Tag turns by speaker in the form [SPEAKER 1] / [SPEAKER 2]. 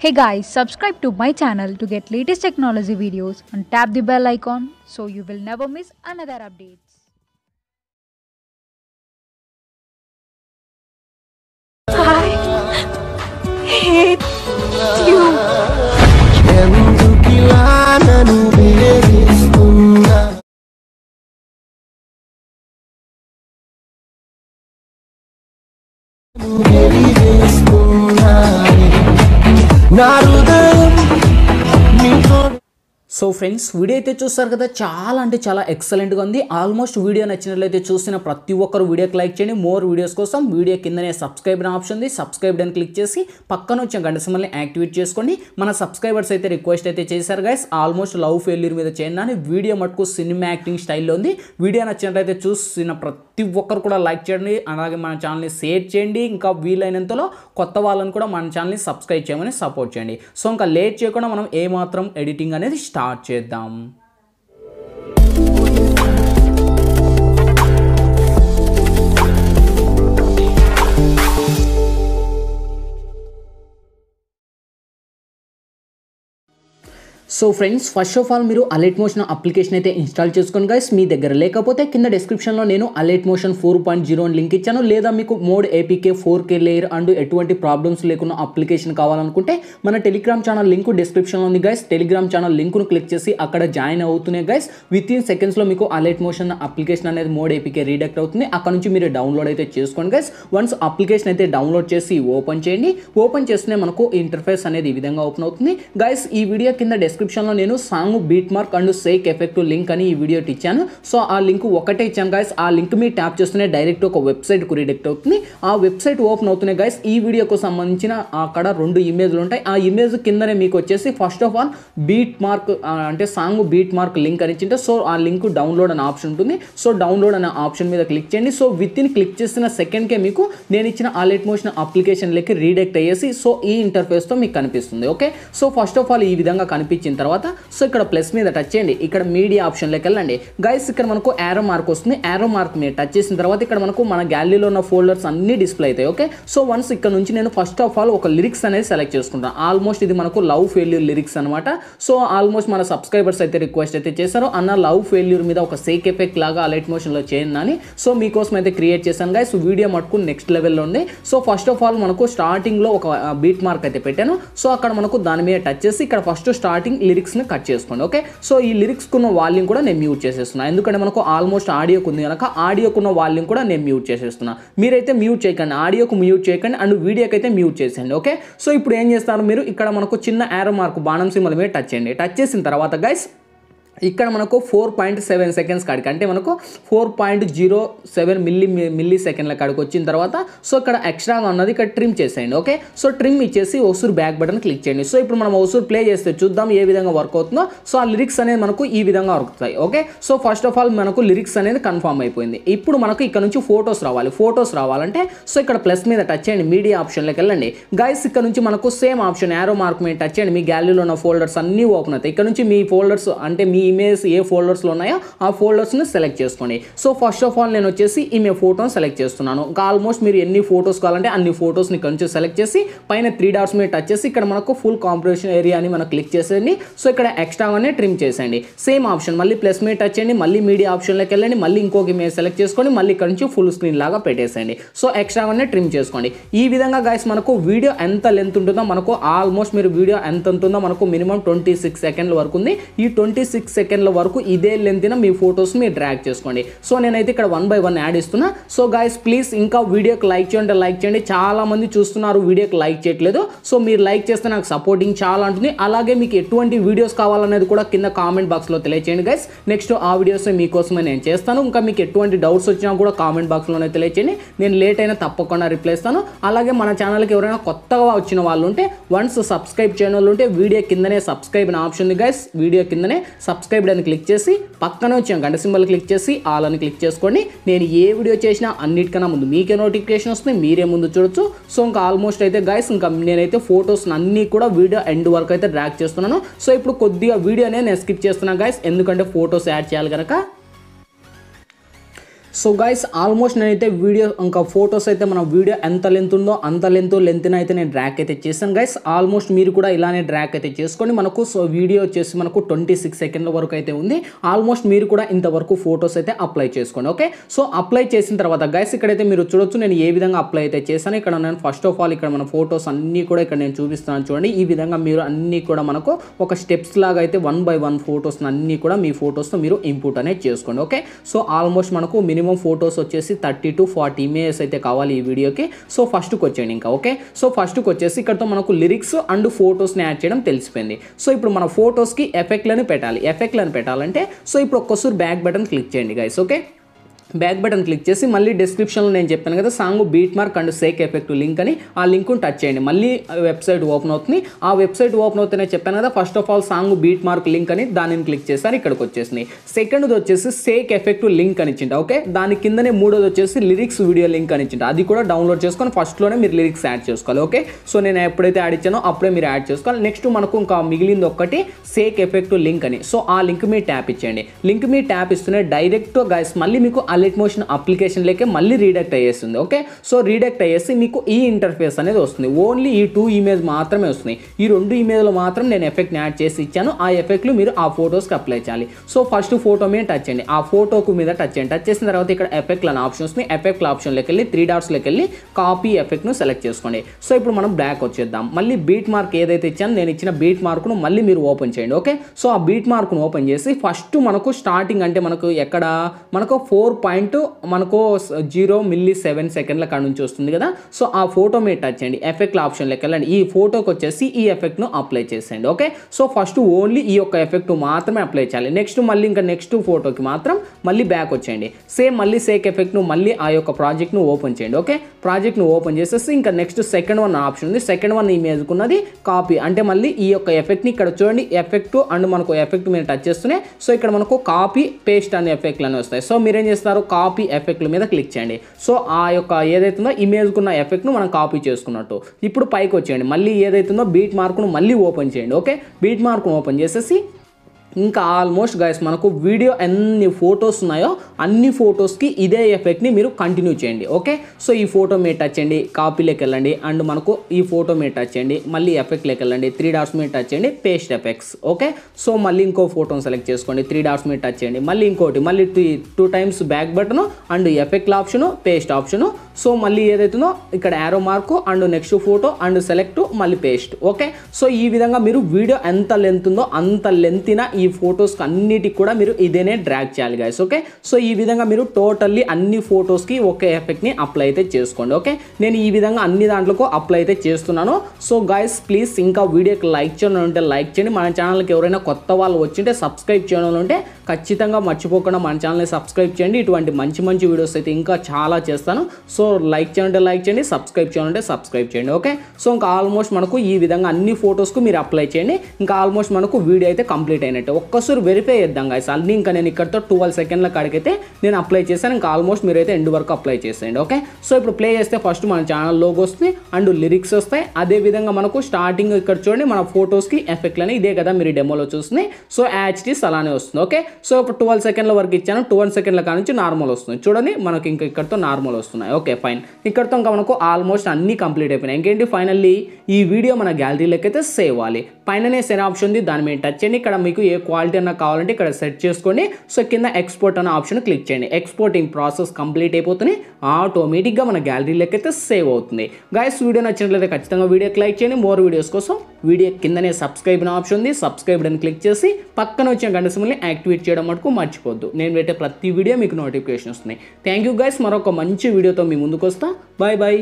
[SPEAKER 1] Hey guys, subscribe to my channel to get latest technology videos and tap the bell icon so you will never miss another updates. I hate you. So friends video అయితే చూస్తారు కదా చాలా అంటే చాలా ఎక్సలెంట్గా ఉంది almost video నచ్చినట్లయితే చూసిన ప్రతి ఒక్కరు వీడియోకి లైక్ చేయండి మోర్ వీడియోస్ కోసం వీడియో కిందనే సబ్స్క్రైబ్ ఆప్షన్ ఉంది సబ్స్క్రైబ్ అని క్లిక్ చేసి పక్కన వచ్చిన గంట సిమ్మల్ని యాక్టివేట్ చేసుకోండి మన సబ్స్క్రైబర్స్ అయితే రిక్వెస్ట్ అయితే చేశారు గైస్ ఆల్మోస్ట్ లవ్ ఫెయిల్యూర్ మీద చేయండి వీడియో మటుకు సినిమా యాక్టింగ్ స్టైల్లో ఉంది వీడియో నచ్చినట్లయితే చూసిన ప్రతి ప్రతి ఒక్కరు కూడా లైక్ చేయండి అలాగే మన ఛానల్ని షేర్ చేయండి ఇంకా వీలైనంతలో కొత్త వాళ్ళని కూడా మన ఛానల్ని సబ్స్క్రైబ్ చేయమని సపోర్ట్ చేయండి సో ఇంకా లేట్ చేయకుండా మనం ఏమాత్రం ఎడిటింగ్ అనేది స్టార్ట్ చేద్దాం so friends first of all మీరు అలర్ట్ మోషన్ అప్లికేషన్ అయితే ఇన్స్టాల్ చేసుకోండి గైస్ మీ దగ్గర లేకపోతే కింద డిస్క్రిప్షన్లో నేను Alight Motion four point zero అని లింక్ ఇచ్చాను లేదా మీకు mod APK four K layer and ఎటువంటి ప్రాబ్లమ్స్ లేకుండా అప్లికేషన్ కావాలనుకుంటే మన టెలిగ్రామ్ ఛానల్ లింక్ డిస్క్రిప్షన్లో ఉంది గైస్ టెలిగ్రామ్ ఛానల్ లింక్ను క్లిక్ చేసి అక్కడ జాయిన్ అవుతున్నాయి గైస్ విత్ ఇన్ సెకండ్స్లో మీకు అలర్ట్ మోషన్ అప్లికేషన్ అనేది మోడ్ ఏపీకే రీడక్ట్ అవుతుంది అక్కడ నుంచి మీరు డౌన్లోడ్ అయితే చేసుకోండి గైస్ వన్స్ అప్లికేషన్ అయితే డౌన్లోడ్ చేసి ఓపెన్ చేయండి ఓపెన్ చేస్తేనే మనకు ఇంటర్ఫేస్ అనేది ఈ విధంగా ఓపెన్ అవుతుంది గైస్ ఈ వీడియో కింద డిస్క్రిప్షన్ డిస్క్రిప్షన్లో నేను song beat mark and shake effect link అని ఈ వీడియో ఇచ్చాను సో ఆ లింక్ ఒకటే ఇచ్చాను గైస్ ఆ లింక్ మీరు ట్యాప్ చేస్తూనే డైరెక్ట్ ఒక వెబ్సైట్ కు రిడెక్ట్ అవుతుంది ఆ వెబ్సైట్ ఓపెన్ అవుతున్నాయి గైస్ ఈ వీడియోకు సంబంధించిన అక్కడ రెండు ఇమేజ్లు ఉంటాయి ఆ ఇమేజ్ కిందనే మీకు వచ్చేసి first of all beat mark అంటే సాంగ్ బీట్ మార్క్ లింక్ అని ఇచ్చింటే సో ఆ లింక్ డౌన్లోడ్ అనే ఆప్షన్ ఉంటుంది సో డౌన్లోడ్ అనే ఆప్షన్ మీద క్లిక్ చేయండి సో విత్ ఇన్ క్లిక్ చేసిన సెకండ్కే మీకు నేను ఇచ్చిన లెట్ మోషన్ లెక్క రీడెక్ట్ అయ్యేసి సో ఈ ఇంటర్ఫేస్తో మీకు కనిపిస్తుంది okay so first of all ఈ విధంగా కనిపించింది తర్వాత సో ఇక్కడ ప్లస్ మీద టచ్ చేయండి ఇక్కడ మీడియా ఆప్షన్లోకి వెళ్ళండి గైస్ ఇక్కడ మనకు ఆరో మార్క్ వస్తుంది ఆరో మార్క్ మీద టచ్ చేసిన తర్వాత ఇక్కడ మనకు మన గ్యాలరీలో ఉన్న ఫోల్డర్స్ అన్ని డిస్ప్లే అవుతాయి ఓకే సో వన్స్ ఇక్కడ నుంచి నేను ఫస్ట్ ఆఫ్ ఆల్ ఒక లిరిక్స్ అనేది సెలెక్ట్ చేసుకుంటాను ఆల్మోస్ట్ ఇది మనకు లవ్ ఫెయిల్యూర్ లిరిక్స్ అనమాట సో ఆల్మోస్ట్ మన సబ్స్క్రైబర్స్ అయితే రిక్వెస్ట్ అయితే చేశారు అన్న లవ్ ఫెయిల్యూర్ మీద ఒక సేక్ ఎఫెక్ట్ లాగా అలైట్ మోషన్లో చేయండి అని సో మీకోసం అయితే క్రియేట్ చేశాను గైస్ వీడియో మటుకు నెక్స్ట్ లెవెల్లో ఉంది సో ఫస్ట్ ఆఫ్ ఆల్ మనకు స్టార్టింగ్లో ఒక బీట్ uh, మార్క్ అయితే పెట్టాను సో అక్కడ మనకు దాని మీద టచ్ చేసి ఇక్కడ ఫస్ట్ స్టార్టింగ్ లిరిక్స్ని కట్ చేసుకోండి ఓకే సో ఈ ఉన్న వాల్యూమ్ కూడా నేను మ్యూట్ చేసేస్తున్నాను ఎందుకంటే మనకు ఆల్మోస్ట్ ఆడియోకు ఉంది కనుక ఆడియోకున్న వాల్యూమ్ కూడా నేను మ్యూట్ చేసేస్తున్నా మీరైతే మ్యూట్ చేయకండి ఆడియోకు మ్యూట్ చేయకండి అండ్ వీడియోకి అయితే మ్యూట్ చేసేయండి ఓకే సో ఇప్పుడు ఏం చేస్తారు మీరు ఇక్కడ మనకు చిన్న యారో మార్క్ బాణం సింబల్ మీద టచ్ చేయండి టచ్ చేసిన తర్వాత గైస్ ఇక్కడ మనకు ఫోర్ పాయింట్ సెవెన్ సెకండ్స్ కాడికి అంటే మనకు four point zero seven milli milli సెకండ్ల కాడికి వచ్చిన తర్వాత సో ఇక్కడ ఎక్స్ట్రాగా ఉన్నది ఇక్కడ ట్రిమ్ చేసేయండి ఓకే సో ట్రిమ్ ఇచ్చేసి ఒసూరు బ్యాక్ బటన్ క్లిక్ చేయండి సో ఇప్పుడు మనం ఒసూరు ప్లే చేస్తే చూద్దాం ఏ విధంగా వర్క్ అవుతుందో సో ఆ లిరిక్స్ అనేది మనకు ఈ విధంగా అవుతాయి okay so first of all మనకు లిరిక్స్ అనేది కన్ఫామ్ అయిపోయింది ఇప్పుడు మనకు ఇక్కడ నుంచి ఫొటోస్ రావాలి ఫొటోస్ రావాలంటే సో ఇక్కడ ప్లస్ మీద టచ్ చేయండి మీడియా ఆప్షన్లోకి వెళ్ళండి గైస్ ఇక్కడ నుంచి మనకు సేమ్ ఆప్షన్ యారో మార్క్ మీద టచ్ చేయండి మీ గ్యాలరీలో ఉన్న ఫోల్డర్స్ అన్నీ ఓపెన్ అవుతాయి ఇక్కడ నుంచి మీ ఫోల్డర్స్ అంటే మీ ఇమేజ్ ఏ ఫోల్డర్స్లో ఉన్నాయో ఆ ఫోల్డర్స్ని సెలెక్ట్ చేసుకోండి సో ఫస్ట్ ఆఫ్ ఆల్ నేను వచ్చేసి ఈమె ఫోటోని సెలెక్ట్ చేస్తున్నాను ఆల్మోస్ట్ మీరు ఎన్ని ఫోటోస్ కావాలంటే అన్ని ఫోటోస్ని కొంచెం సెలెక్ట్ చేసి పైన త్రీ డాట్స్ మీద టచ్ చేసి ఇక్కడ మనకు ఫుల్ కాంపిటీషన్ ఏరియా అని మనం క్లిక్ చేసేయండి సో ఇక్కడ ఎక్స్ట్రాగానే ట్రిమ్ చేసేయండి సేమ్ ఆప్షన్ మళ్ళీ ప్లస్ మీద టచ్ చేయండి మళ్ళీ మీడియా ఆప్షన్లోకి వెళ్ళండి మళ్ళీ ఇంకొక ఇమేజ్ సెలెక్ట్ చేసుకొని మళ్ళీ ఇక్కడ నుంచి ఫుల్ స్క్రీన్ లాగా పెట్టేసేయండి సో ఎక్స్ట్రాగానే ట్రిమ్ చేసుకోండి ఈ విధంగా గాయస్ మనకు వీడియో ఎంత లెంత్ ఉంటుందో మనకు ఆల్మోస్ట్ మీరు వీడియో ఎంత ఉంటుందో మనకు మినిమం ట్వంటీ సిక్స్ సెకండ్ల వరకు ఉంది ఈ ట్వంటీ సిక్స్ సెకండ్ల వరకు ఇదే లెంత్న మీ ఫొటోస్ మీరు డ్రాక్ చేసుకోండి సో నేనైతే ఇక్కడ వన్ బై వన్ యాడ్ ఇస్తున్నా సో గాయస్ ప్లీజ్ ఇంకా వీడియోకి లైక్ చేయండి లైక్ చేయండి చాలా మంది చూస్తున్నారు వీడియోకి లైక్ చేయట్లేదు సో మీరు లైక్ చేస్తే నాకు సపోర్టింగ్ చాలా ఉంటుంది అలాగే మీకు ఎటువంటి వీడియోస్ కావాలనేది కూడా కింద కామెంట్ బాక్స్లో తెలియచేయండి గైస్ నెక్స్ట్ ఆ వీడియోస్ మీకోసమే నేను చేస్తాను ఇంకా మీకు ఎటువంటి డౌట్స్ వచ్చినా కూడా కామెంట్ బాక్స్లోనే తెలియచేయండి నేను లేట్ అయినా తప్పకుండా రిప్లై ఇస్తాను అలాగే మన ఛానల్కి ఎవరైనా కొత్తగా వచ్చిన వాళ్ళు ఉంటే వన్స్ సబ్స్క్రైబ్ చేయడం వాళ్ళు ఉంటే వీడియో కిందనే సబ్స్క్రైబ్ ఆప్షన్ ఉంది గైస్ వీడియో కిందనే సబ్స్క్రైబ్ సబ్స్క్రైబ్ అని క్లిక్ చేసి పక్కన వచ్చే గంట సింబల్ క్లిక్ చేసి ఆల్ అని క్లిక్ చేసుకోండి నేను ఏ వీడియో చేసినా అన్నిటికన్నా ముందు మీకే నోటిఫికేషన్ వస్తుంది మీరే ముందు చూడొచ్చు సో ఇంకా ఆల్మోస్ట్ అయితే గైస్ ఇంకా నేనైతే ఫొటోస్ అన్నీ కూడా వీడియో ఎండ్ వరకు అయితే డ్రాక్ చేస్తున్నాను సో ఇప్పుడు కొద్దిగా వీడియోనే నేను స్కిప్ చేస్తున్నాను గైస్ ఎందుకంటే ఫొటోస్ యాడ్ చేయాలి కనుక సో గైస్ ఆల్మోస్ట్ నేనైతే వీడియో ఇంకా ఫొటోస్ అయితే మన వీడియో ఎంత లెంత్ ఉందో అంత లెంత్ లెంత్న అయితే నేను డ్రాక్ అయితే చేశాను గైస్ ఆల్మోస్ట్ మీరు కూడా ఇలానే డ్రాక్ అయితే చేసుకొని మనకు సో వీడియో వచ్చేసి మనకు ట్వంటీ సిక్స్ సెకండ్ల వరకు అయితే ఉంది ఆల్మోస్ట్ మీరు కూడా ఇంతవరకు ఫొటోస్ అయితే అప్లై చేసుకోండి ఓకే సో అప్లై చేసిన తర్వాత గైస్ ఇక్కడైతే మీరు చూడొచ్చు నేను ఏ విధంగా అప్లై అయితే చేశాను ఇక్కడ నేను ఫస్ట్ ఆఫ్ ఆల్ ఇక్కడ మన ఫొటోస్ అన్నీ కూడా ఇక్కడ నేను చూపిస్తున్నాను చూడండి ఈ విధంగా మీరు అన్నీ కూడా మనకు ఒక స్టెప్స్ లాగా అయితే వన్ బై వన్ ఫొటోస్ అన్నీ కూడా మీ ఫొటోస్తో మీరు ఇంపుట్ అనేది చేసుకోండి ఓకే సో ఆల్మోస్ట్ మనకు మినిమం మినిమం ఫొటోస్ వచ్చేసి థర్టీ టు ఫార్టీ ఇమేజెస్ అయితే కావాలి ఈ వీడియోకి సో ఫస్ట్కి వచ్చేయండి ఇంకా ఓకే సో ఫస్ట్కి వచ్చేసి ఇక్కడతో మనకు లిరిక్స్ అండ్ ఫొటోస్ని యాడ్ చేయడం తెలిసిపోయింది సో ఇప్పుడు మన ఫొటోస్కి ఎఫెక్ట్లను పెట్టాలి ఎఫెక్ట్లను పెట్టాలంటే సో ఇప్పుడు ఒక్కసారి బ్యాక్ బటన్ క్లిక్ చేయండి guys okay back button click చేసి మళ్ళీ డిస్క్రిప్షన్లో నేను చెప్పాను కదా song beat mark and shake effect link అని ఆ లింక్ను టచ్ చేయండి మళ్ళీ వెబ్సైట్ ఓపెన్ అవుతుంది ఆ వెబ్సైట్ ఓపెన్ అవుతున్నాయి చెప్పాను కదా first of all song beat mark link అని దానిని క్లిక్ చేస్తాను ఇక్కడికి వచ్చేసింది సెకండ్ది వచ్చేసి సేక్ ఎఫెక్ట్ లింక్ అని ఇచ్చింది ఓకే దాని కిందనే మూడోది వచ్చేసి లిరిక్స్ వీడియో లింక్ అని ఇచ్చింది అది కూడా డౌన్లోడ్ చేసుకొని ఫస్ట్లోనే మీరు లిరిక్స్ యాడ్ చేసుకోవాలి ఓకే సో నేను ఎప్పుడైతే యాడ్ ఇచ్చానో అప్పుడే మీరు యాడ్ చేసుకోవాలి నెక్స్ట్ మనకు ఇంకా మిగిలింది ఒక్కటి సేక్ ఎఫెక్ట్ లింక్ అని సో ఆ లింక్ మీ ట్యాప్ ఇచ్చేయండి లింక్ మీ ట్యాప్ ఇస్తూనే డైరెక్ట్గా గైస్ మళ్ళీ మీకు ఆ టాయిలెట్ మోషన్ అప్లికేషన్లోకి మళ్ళీ రీడక్ట్ అయ్యేస్తుంది ఓకే సో రీడక్ట్ అయ్యేసి మీకు ఈ ఇంటర్ఫేస్ అనేది వస్తుంది ఓన్లీ ఈ టూ ఇమేజ్ మాత్రమే వస్తుంది ఈ రెండు ఇమేజ్లో మాత్రం నేను ఎఫెక్ట్ని యాడ్ చేసి ఇచ్చాను ఆ ఎఫెక్ట్లు మీరు ఆ ఫోటోస్కి అప్లై చేయాలి సో ఫస్ట్ ఫోటో మీద టచ్ చేయండి ఆ ఫోటోకు మీద టచ్ చేయండి టచ్ చేసిన తర్వాత ఇక్కడ ఎఫెక్ట్లు అనే ఆప్షన్ వస్తుంది ఎఫెక్ట్ ఆప్షన్లోకి వెళ్ళి త్రీ డాట్స్లోకి వెళ్ళి కాపీ ఎఫెక్ట్ను సెలెక్ట్ చేసుకోండి సో ఇప్పుడు మనం బ్లాక్ వచ్చేద్దాం మళ్ళీ బీట్ మార్క్ ఏదైతే ఇచ్చానో నేను ఇచ్చిన బీట్ మార్క్ను మళ్ళీ మీరు ఓపెన్ చేయండి ఓకే సో ఆ బీట్ మార్క్ను ఓపెన్ చేసి ఫస్ట్ మనకు స్టార్టింగ్ అంటే మనకు ఎక్కడ మనకు ఫోర్ పాయింట్ మనకు జీరో మిల్లీ సెవెన్ సెకండ్ల కాడ నుంచి వస్తుంది కదా సో ఆ ఫోటో మీద టచ్ చేయండి ఎఫెక్ట్ల ఆప్షన్లోకి వెళ్ళండి ఈ ఫోటోకి వచ్చేసి ఈ ఎఫెక్ట్ను అప్లై చేసేయండి ఓకే సో ఫస్ట్ ఓన్లీ ఈ యొక్క ఎఫెక్ట్ మాత్రమే అప్లై చేయాలి నెక్స్ట్ మళ్ళీ ఇంకా నెక్స్ట్ ఫోటోకి మాత్రం మళ్ళీ బ్యాక్ వచ్చేయండి సేమ్ మళ్ళీ సేక్ ఎఫెక్ట్ను మళ్ళీ ఆ యొక్క ప్రాజెక్ట్ను ఓపెన్ చేయండి ఓకే ప్రాజెక్ట్ను ఓపెన్ చేసేసి ఇంకా నెక్స్ట్ సెకండ్ వన్ ఆప్షన్ ఉంది సెకండ్ వన్ ఇమేజ్కున్నది కాపీ అంటే మళ్ళీ ఈ యొక్క ఎఫెక్ట్ని ఇక్కడ చూడండి ఎఫెక్ట్ అండ్ మనకు ఎఫెక్ట్ మీద టచ్ చేస్తున్నాయి సో ఇక్కడ మనకు కాపీ పేస్ట్ అనే ఎఫెక్ట్లు అనేవి వస్తాయి సో మీరేం చేస్తారు అంటారు కాపీ ఎఫెక్ట్ల మీద క్లిక్ చేయండి సో ఆ యొక్క ఏదైతుందో ఇమేజ్కున్న ఎఫెక్ట్ను మనం కాపీ చేసుకున్నట్టు ఇప్పుడు పైకి వచ్చేయండి మళ్ళీ ఏదైతుందో బీట్ మార్క్ను మళ్ళీ ఓపెన్ చేయండి ఓకే బీట్ మార్క్ను ఓపెన్ చేసేసి ఇంకా ఆల్మోస్ట్ గైస్ మనకు వీడియో ఎన్ని ఫొటోస్ ఉన్నాయో అన్ని ఫొటోస్కి ఇదే ఎఫెక్ట్ని మీరు కంటిన్యూ చేయండి ఓకే సో ఈ ఫోటో మీద టచ్ చేయండి కాపీలోకి వెళ్ళండి అండ్ మనకు ఈ ఫోటో మీద టచ్ చేయండి మళ్ళీ ఎఫెక్ట్లోకి వెళ్ళండి త్రీ డాట్స్ మీద టచ్ చేయండి పేస్ట్ ఎఫెక్ట్స్ ఓకే సో మళ్ళీ ఇంకో ఫోటోని సెలెక్ట్ చేసుకోండి త్రీ డాట్స్ మీద టచ్ చేయండి మళ్ళీ ఇంకోటి మళ్ళీ two times back button and ఎఫెక్ట్ల ఆప్షను పేస్ట్ ఆప్షను సో మళ్ళీ ఏదైతుందో ఇక్కడ arrow mark and next photo and select మళ్ళీ పేస్ట్ ఓకే సో ఈ విధంగా మీరు వీడియో ఎంత లెంత్ ఉందో అంత లెంత్న ఈ ఫొటోస్కి అన్నిటికి కూడా మీరు ఇదేనే డ్రాగ్ చేయాలి గాయస్ ఓకే సో ఈ విధంగా మీరు టోటల్లీ అన్ని ఫొటోస్కి ఒక ఎఫెక్ట్ని అప్లై అయితే చేసుకోండి ఓకే నేను ఈ విధంగా అన్ని దాంట్లకు అప్లై అయితే చేస్తున్నాను సో గాయస్ ప్లీజ్ ఇంకా వీడియోకి లైక్ చేయడం ఉంటే లైక్ చేయండి మన ఛానల్కి ఎవరైనా కొత్త వాళ్ళు వచ్చింటే సబ్స్క్రైబ్ చేయడం ఉంటే ఖచ్చితంగా మర్చిపోకుండా మన ఛానల్ని సబ్స్క్రైబ్ చేయండి ఇటువంటి మంచి మంచి వీడియోస్ అయితే ఇంకా చాలా చేస్తాను సో లైక్ చేయాలంటే లైక్ చేయండి సబ్స్క్రైబ్ చేయాలంటే సబ్స్క్రైబ్ చేయండి ఓకే సో ఇంకా ఆల్మోస్ట్ మనకు ఈ విధంగా అన్ని ఫొటోస్కు మీరు అప్లై చేయండి ఇంకా ఆల్మోస్ట్ మనకు వీడియో అయితే కంప్లీట్ అయినట్టు అయితే ఒక్కసారి వెరిఫై చేద్దాం గాయస్ అన్ని ఇంకా నేను ఇక్కడతో ట్వెల్వ్ సెకండ్ల కాడికైతే నేను అప్లై చేశాను ఇంకా ఆల్మోస్ట్ మీరైతే ఎండ్ వరకు అప్లై చేసేయండి ఓకే సో ఇప్పుడు ప్లే చేస్తే ఫస్ట్ మన ఛానల్ లోగో వస్తుంది అండ్ లిరిక్స్ వస్తాయి అదే విధంగా మనకు స్టార్టింగ్ ఇక్కడ చూడండి మన ఫొటోస్కి అని ఇదే కదా మీరు డెమోలో చూస్తుంది సో యాచ్టీస్ అలానే వస్తుంది ఓకే సో ఇప్పుడు ట్వెల్వ్ సెకండ్ల వరకు ఇచ్చాను ట్వెల్వ్ సెకండ్ల నుంచి నార్మల్ వస్తుంది చూడండి మనకి ఇంకా ఇక్కడతో నార్మల్ వస్తున్నాయి ఓకే ఫైన్ ఇక్కడతో ఇంకా మనకు ఆల్మోస్ట్ అన్ని కంప్లీట్ అయిపోయినాయి ఇంకేంటి ఫైనల్లీ ఈ వీడియో మన గ్యాలరీలోకి అయితే సేవ్ అవ్వాలి పైననే సేవ్ ఆప్షన్ ఉంది దాని మీద టచ్ చేయండి ఇక్కడ మీకు ఏ క్వాలిటీ అన్న కావాలంటే ఇక్కడ సెట్ చేసుకోండి సో కింద ఎక్స్పోర్ట్ అన్న ఆప్షన్ క్లిక్ చేయండి ఎక్స్పోర్టింగ్ ప్రాసెస్ కంప్లీట్ అయిపోతుంది ఆటోమేటిక్గా మన గ్యాలరీ అయితే సేవ్ అవుతుంది గాయస్ వీడియో నచ్చినట్లయితే ఖచ్చితంగా వీడియోకి లైక్ చేయండి మోర్ వీడియోస్ కోసం వీడియో కిందనే సబ్స్క్రైబ్ అనే ఆప్షన్ ఉంది సబ్స్క్రైబ్ అని క్లిక్ చేసి పక్కన వచ్చిన గంట సిమ్ని యాక్టివేట్ చేయడం మటుకు మర్చిపోద్దు నేను పెట్టే ప్రతి వీడియో మీకు నోటిఫికేషన్ వస్తుంది థ్యాంక్ యూ గైస్ మరొక మంచి వీడియోతో మీ ముందుకు వస్తా బాయ్ బాయ్